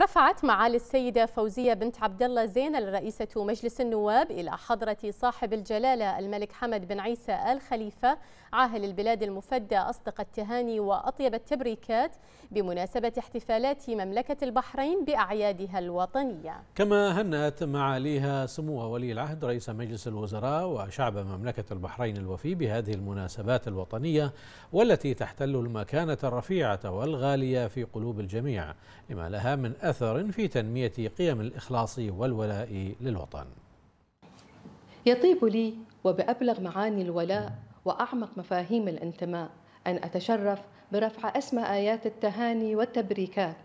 رفعت معالي السيدة فوزية بنت عبد الله زينل رئيسة مجلس النواب إلى حضرة صاحب الجلالة الملك حمد بن عيسى آل خليفة عاهل البلاد المفدى أصدق التهاني وأطيب التبريكات بمناسبة احتفالات مملكة البحرين بأعيادها الوطنية كما هنأت معاليها سمو ولي العهد رئيس مجلس الوزراء وشعب مملكة البحرين الوفي بهذه المناسبات الوطنية والتي تحتل المكانة الرفيعة والغالية في قلوب الجميع لما لها من أثر في تنمية قيم الإخلاص والولاء للوطن يطيب لي وبأبلغ معاني الولاء وأعمق مفاهيم الانتماء أن أتشرف برفع أسمى آيات التهاني والتبريكات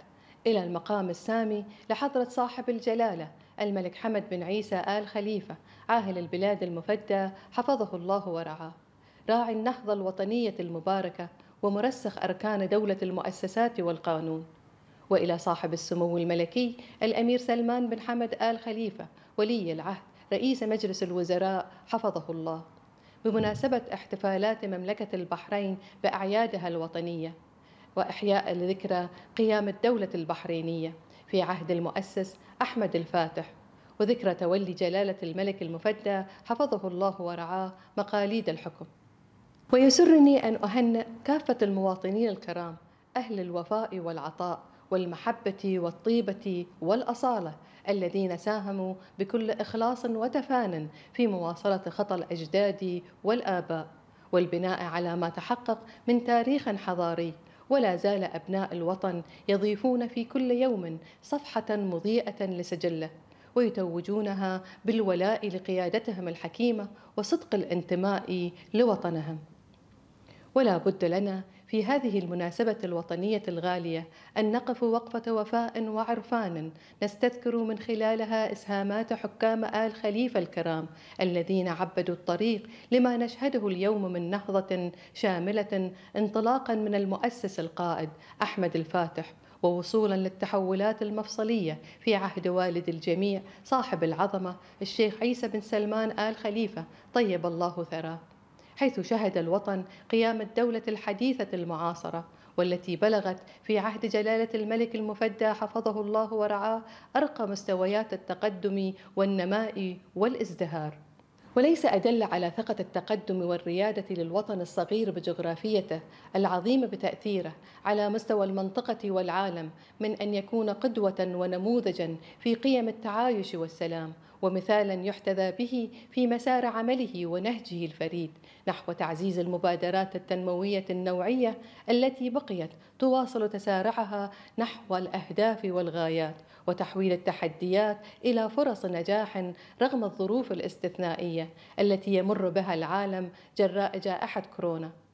إلى المقام السامي لحضرة صاحب الجلالة الملك حمد بن عيسى آل خليفة عاهل البلاد المفدى حفظه الله ورعاه راعي النهضة الوطنية المباركة ومرسخ أركان دولة المؤسسات والقانون والى صاحب السمو الملكي الامير سلمان بن حمد ال خليفه ولي العهد رئيس مجلس الوزراء حفظه الله بمناسبه احتفالات مملكه البحرين باعيادها الوطنيه واحياء لذكرى قيام الدوله البحرينيه في عهد المؤسس احمد الفاتح وذكرى تولي جلاله الملك المفدى حفظه الله ورعاه مقاليد الحكم ويسرني ان اهنئ كافه المواطنين الكرام اهل الوفاء والعطاء والمحبة والطيبة والأصالة الذين ساهموا بكل إخلاص وتفان في مواصلة خطى الأجداد والآباء والبناء على ما تحقق من تاريخ حضاري ولا زال أبناء الوطن يضيفون في كل يوم صفحة مضيئة لسجله ويتوجونها بالولاء لقيادتهم الحكيمة وصدق الانتماء لوطنهم ولا بد لنا في هذه المناسبة الوطنية الغالية أن نقف وقفة وفاء وعرفان نستذكر من خلالها إسهامات حكام آل خليفة الكرام الذين عبدوا الطريق لما نشهده اليوم من نهضة شاملة انطلاقا من المؤسس القائد أحمد الفاتح ووصولا للتحولات المفصلية في عهد والد الجميع صاحب العظمة الشيخ عيسى بن سلمان آل خليفة طيب الله ثراه حيث شهد الوطن قيام الدولة الحديثة المعاصرة والتي بلغت في عهد جلالة الملك المفدى حفظه الله ورعاه أرقى مستويات التقدم والنماء والازدهار وليس أدل على ثقة التقدم والريادة للوطن الصغير بجغرافيته العظيمة بتأثيره على مستوى المنطقة والعالم من أن يكون قدوة ونموذجا في قيم التعايش والسلام ومثالا يحتذى به في مسار عمله ونهجه الفريد نحو تعزيز المبادرات التنمويه النوعيه التي بقيت تواصل تسارعها نحو الاهداف والغايات وتحويل التحديات الى فرص نجاح رغم الظروف الاستثنائيه التي يمر بها العالم جراء جائحه كورونا